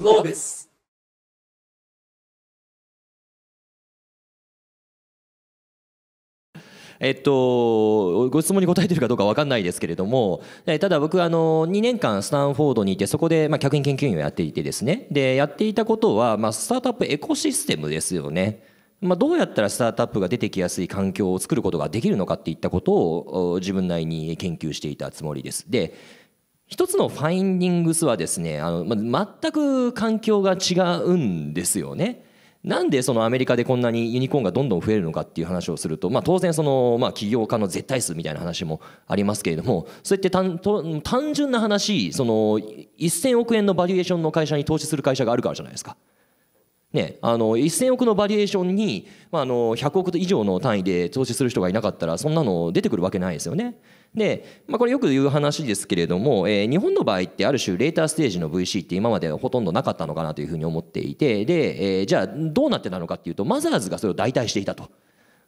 Globes. えっと、ご質問に答えてるかどうか分かんないですけれども、ただ僕、あの、2年間スタンフォードにいて、そこで、まあ、客員研究員をやっていてですね、で、やっていたことは、まあ、スタートアップエコシステムですよね。まあ、どうやったらスタートアップが出てきやすい環境を作ることができるのかっていったことを自分なりに研究していたつもりです。で、一つのファインディングスはですねあの、ま、全く環境が違うんですよね。なんでそのアメリカでこんなにユニコーンがどんどん増えるのかっていう話をすると、まあ、当然その、まあ、起業家の絶対数みたいな話もありますけれどもそうやって単単純な話その1000億円のバリエーションの会社に投資する会社があるからじゃないですか。ね、あの1000億のバリエーションに、まあ、あの100億以上の単位で投資する人がいなかったらそんなの出てくるわけないですよね。で、まあ、これよく言う話ですけれども、えー、日本の場合ってある種レーターステージの VC って今までほとんどなかったのかなというふうに思っていてで、えー、じゃあどうなってたのかっていうとマザーズがそれを代替していたと。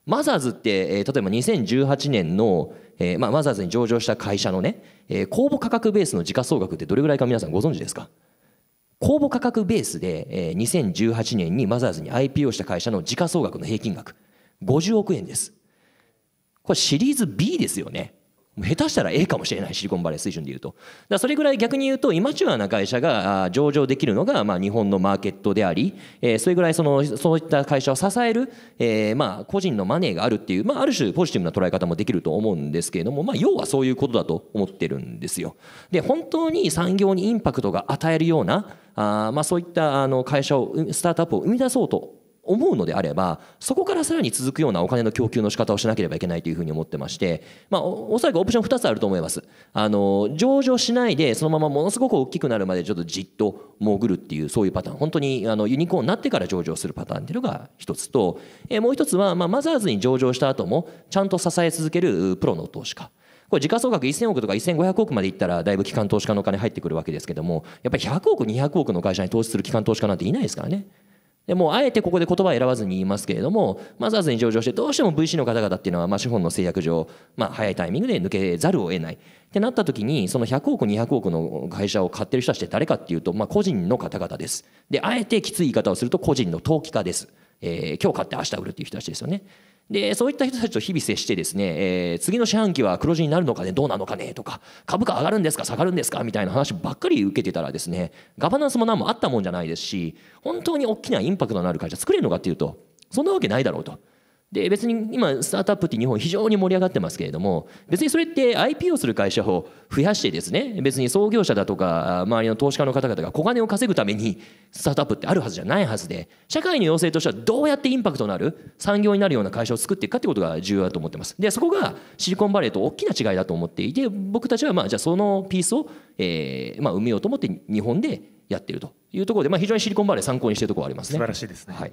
マザーズって、えー、例えば2018年の、えーまあ、マザーズに上場した会社のね、えー、公募価格ベースの時価総額ってどれぐらいか皆さんご存知ですか公募価格ベースで、えー、2018年にマザーズに IPO した会社の時価総額の平均額、50億円です。これシリーズ B ですよね。下手したら A かもしれないシリコンバレー水準でいうとだそれぐらい逆に言うとイマチュアな会社が上場できるのがまあ日本のマーケットであり、えー、それぐらいそのそういった会社を支える、えー、まあ個人のマネーがあるっていう、まあ、ある種ポジティブな捉え方もできると思うんですけれども、まあ、要はそういうことだと思ってるんですよ。で本当に産業にインパクトが与えるようなあまあそういったあの会社をスタートアップを生み出そうと思うのであればそこからさらに続くようなお金の供給の仕方をしなければいけないというふうに思ってまして、まあ、おそらくオプション2つあると思いますあの上場しないでそのままものすごく大きくなるまでちょっとじっと潜るっていうそういうパターン本当にあのユニコーンになってから上場するパターンっていうのが1つと、えもう1つは、まあ、マザーズに上場した後もちゃんと支え続けるプロの投資家これ時価総額1000億とか1500億までいったらだいぶ機関投資家のお金入ってくるわけですけどもやっぱり100億200億の会社に投資する機関投資家なんていないですからね。でもあえてここで言葉を選ばずに言いますけれども、マザーズに上場して、どうしても VC の方々っていうのは、まあ、資本の制約上、まあ、早いタイミングで抜けざるを得ない。ってなった時に、その100億、200億の会社を買ってる人たちって誰かっていうと、まあ、個人の方々です。で、あえてきつい言い方をすると、個人の投機家です。えー、今日買って明日売るっていう人たちですよね。でそういった人たちと日々接してですね、えー、次の四半期は黒字になるのかねどうなのかねとか株価上がるんですか下がるんですかみたいな話ばっかり受けてたらですねガバナンスも何もあったもんじゃないですし本当に大きなインパクトのある会社作れるのかっていうとそんなわけないだろうと。で別に今スタートアップって日本非常に盛り上がってますけれども別にそれって IP をする会社を増やしてですね別に創業者だとか周りの投資家の方々が小金を稼ぐためにスタートアップってあるはずじゃないはずで社会の要請としてはどうやってインパクトのある産業になるような会社を作っていくかってことが重要だと思ってますでそこがシリコンバレーと大きな違いだと思っていて僕たちはまあじゃあそのピースを、えーまあ、埋めようと思って日本でやってるというところで、まあ、非常にシリコンバレー参考にしてるところはありますね素晴らしいですね、はい